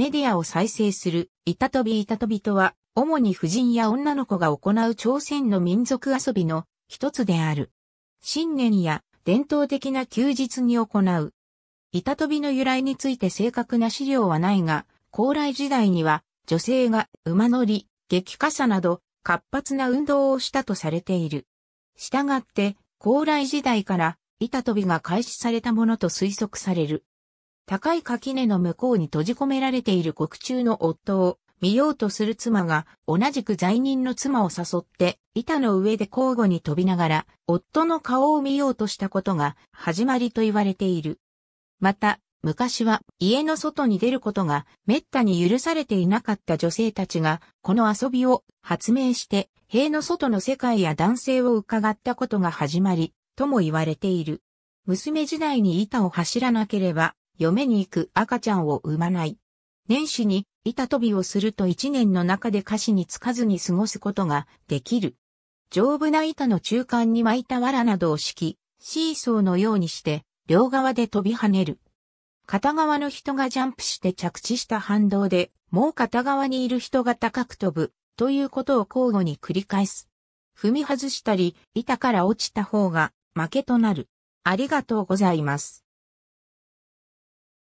メディアを再生する、板飛び板飛びとは、主に婦人や女の子が行う朝鮮の民族遊びの一つである。新年や伝統的な休日に行う。板飛びの由来について正確な資料はないが、高麗時代には女性が馬乗り、激化さなど活発な運動をしたとされている。したがって、高麗時代から板飛びが開始されたものと推測される。高い垣根の向こうに閉じ込められている獄中の夫を見ようとする妻が同じく罪人の妻を誘って板の上で交互に飛びながら夫の顔を見ようとしたことが始まりと言われている。また昔は家の外に出ることが滅多に許されていなかった女性たちがこの遊びを発明して塀の外の世界や男性を伺ったことが始まりとも言われている。娘時代に板を走らなければ嫁に行く赤ちゃんを産まない。年始に板飛びをすると一年の中で歌詞につかずに過ごすことができる。丈夫な板の中間に巻いた藁などを敷き、シーソーのようにして両側で飛び跳ねる。片側の人がジャンプして着地した反動で、もう片側にいる人が高く飛ぶ、ということを交互に繰り返す。踏み外したり、板から落ちた方が負けとなる。ありがとうございます。